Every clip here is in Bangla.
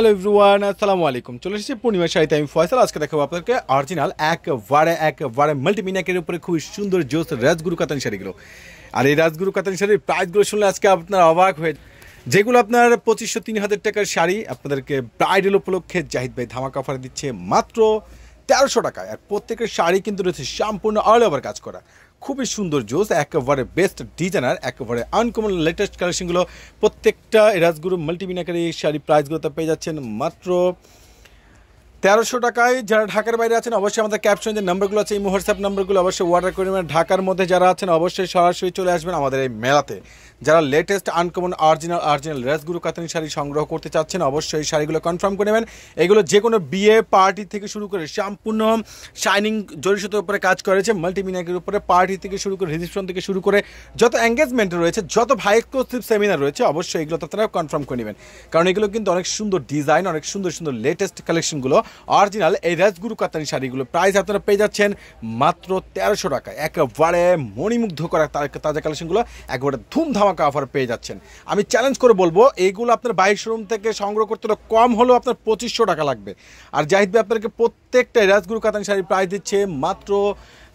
হ্যালো এভরিওয়ান আসসালামু আলাইকুম চলে এসেছি পূর্ণিমা শাড়িতে আমি ফয়সাল আজকে দেখাবো আপনাদেরকে অরিজিনাল এক এক একবারে মাল্টিমিনাকের উপরে খুবই সুন্দর জোস রাজগুরু কাতান শাড়িগুলো আর এই রাজগুরু কাতান শাড়ির প্রাইসগুলো শুনলে আজকে আপনার অবাক হয়ে যেগুলো আপনার পঁচিশশো তিন হাজার টাকার শাড়ি আপনাদেরকে ব্রাইডাল উপলক্ষে জাহিদ ভাই ধামাকা অফার দিচ্ছে মাত্র তেরোশো টাকায় আর প্রত্যেকের শাড়ি কিন্তু রয়েছে সম্পূর্ণ অল ওভার কাজ করা খুবই সুন্দর জোস একেবারে বেস্ট ডিজাইনার একেবারে আনকমন লেটেস্ট কালেকশনগুলো প্রত্যেকটা রাজগুরু মাল্টিমিনাকারি শাড়ি প্রাইসগুলোতে পেয়ে যাচ্ছেন মাত্র তেরোশো টাকায় যারা ঢাকার বাইরে আছেন অবশ্যই আমাদের ক্যাপশন যে নাম্বারগুলো আছে এই হোয়াটসঅ্যাপ নম্বরগুলো অবশ্যই অর্ডার করে নেবেন ঢাকার মধ্যে যারা আছেন অবশ্যই সরাসরি চলে আসবেন আমাদের এই মেলাতে যারা লেটেস্ট আনকমন অরিজিনাল অরিজিনাল রেসগুরু কাতানি শাড়ি সংগ্রহ করতে চাচ্ছেন অবশ্যই শাড়িগুলো কনফার্ম করে নেবেন এগুলো যে কোনো বিয়ে পার্টি থেকে শুরু করে সম্পূর্ণ শাইনিং জড়িসুতের উপরে কাজ করেছে মাল্টিমিনাকের উপরে পার্টি থেকে শুরু করে রিসেপশন থেকে শুরু করে যত এঙ্গেজমেন্ট রয়েছে যত ভাই এক্সক্লুসিভ সেমিনার রয়েছে অবশ্যই এগুলো তো আপনারা কনফার্ম করে নেবেন কারণ এগুলো কিন্তু অনেক সুন্দর ডিজাইন অনেক সুন্দর সুন্দর লেটেস্ট কালেকশনগুলো অরিজিনাল এই রাজগুরু কাতানি শাড়িগুলো প্রাইস আপনারা পেয়ে যাচ্ছেন মাত্র তেরোশো টাকা একেবারে মণিমুগ্ধ করা তাজা কালেকশনগুলো একেবারে ধুমধামাকা অফার পেয়ে যাচ্ছেন আমি চ্যালেঞ্জ করে বলবো এইগুলো আপনার বাইক শোরুম থেকে সংগ্রহ করতে হলে কম হলেও আপনার পঁচিশশো টাকা লাগবে আর জাহিদ ভাই আপনাকে প্রত্যেকটা রাজগুরু কাতানি শাড়ির প্রাইস দিচ্ছে মাত্র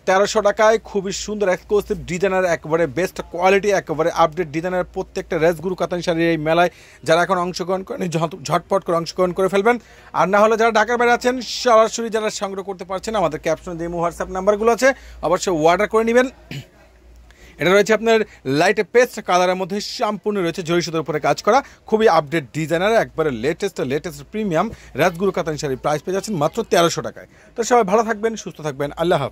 তেরোশো টাকায় খুবই সুন্দর এক্সক্লুসিভ ডিজাইনার একেবারে বেস্ট কোয়ালিটি একেবারে আপডেট ডিজাইনার প্রত্যেকটা রেসগুরু কাতানি শাড়ির এই মেলায় যারা এখন অংশগ্রহণ করেন ঝটপট করে অংশগ্রহণ করে ফেলবেন আর না হলে যারা ঢাকার বাইরে আছেন সরাসরি যারা সংগ্রহ করতে পারছেন আমাদের ক্যাপশনে যে হোয়াটসঅ্যাপ নাম্বারগুলো আছে অবশ্যই অর্ডার করে নেবেন এটা রয়েছে আপনার লাইটে পেস্ট কালারের মধ্যে সম্পূর্ণ রয়েছে জরিষদের উপরে কাজ করা খুবই আপডেট ডিজাইনার একবারে লেটেস্ট লেটেস্ট প্রিমিয়াম রাজগুরু কাতানি শাড়ির প্রাইস পেয়ে যাচ্ছেন মাত্র তেরোশো টাকায় তো সবাই ভালো থাকবেন সুস্থ থাকবেন আল্লাহ